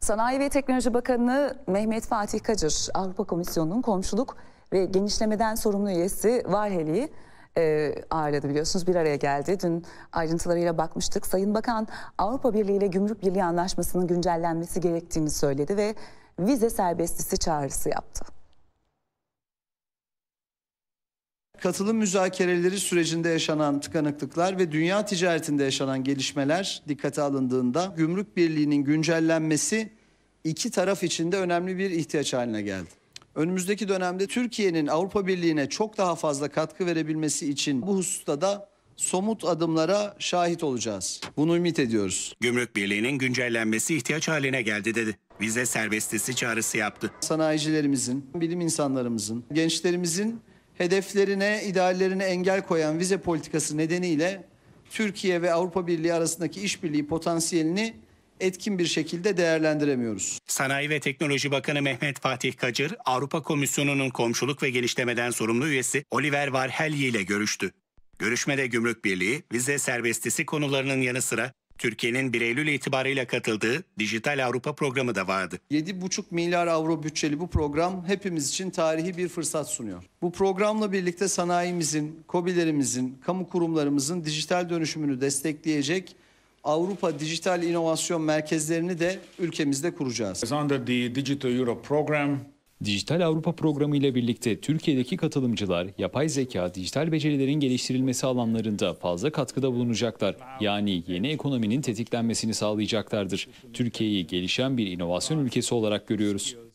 Sanayi ve Teknoloji Bakanı Mehmet Fatih Kacır, Avrupa Komisyonu'nun komşuluk ve genişlemeden sorumlu üyesi Varheli'yi e, ağırladı biliyorsunuz bir araya geldi. Dün ayrıntılarıyla bakmıştık. Sayın Bakan Avrupa Birliği ile Gümrük Birliği Anlaşması'nın güncellenmesi gerektiğini söyledi ve vize serbestisi çağrısı yaptı. katılım müzakereleri sürecinde yaşanan tıkanıklıklar ve dünya ticaretinde yaşanan gelişmeler dikkate alındığında gümrük birliğinin güncellenmesi iki taraf için de önemli bir ihtiyaç haline geldi. Önümüzdeki dönemde Türkiye'nin Avrupa Birliği'ne çok daha fazla katkı verebilmesi için bu hususta da somut adımlara şahit olacağız. Bunu ümit ediyoruz. Gümrük Birliği'nin güncellenmesi ihtiyaç haline geldi dedi. Vize serbestisi çağrısı yaptı. Sanayicilerimizin, bilim insanlarımızın, gençlerimizin hedeflerine, ideallerine engel koyan vize politikası nedeniyle Türkiye ve Avrupa Birliği arasındaki işbirliği potansiyelini etkin bir şekilde değerlendiremiyoruz. Sanayi ve Teknoloji Bakanı Mehmet Fatih Kacır, Avrupa Komisyonu'nun komşuluk ve genişlemeden sorumlu üyesi Oliver Varhelyi ile görüştü. Görüşmede Gümrük Birliği, vize serbestisi konularının yanı sıra Türkiye'nin 1 Eylül itibariyle katıldığı Dijital Avrupa programı da vardı. 7,5 milyar avro bütçeli bu program hepimiz için tarihi bir fırsat sunuyor. Bu programla birlikte sanayimizin, kobilerimizin, kamu kurumlarımızın dijital dönüşümünü destekleyecek Avrupa Dijital İnovasyon Merkezlerini de ülkemizde kuracağız. Under the Digital Europe program, Dijital Avrupa Programı ile birlikte Türkiye'deki katılımcılar yapay zeka, dijital becerilerin geliştirilmesi alanlarında fazla katkıda bulunacaklar. Yani yeni ekonominin tetiklenmesini sağlayacaklardır. Türkiye'yi gelişen bir inovasyon ülkesi olarak görüyoruz.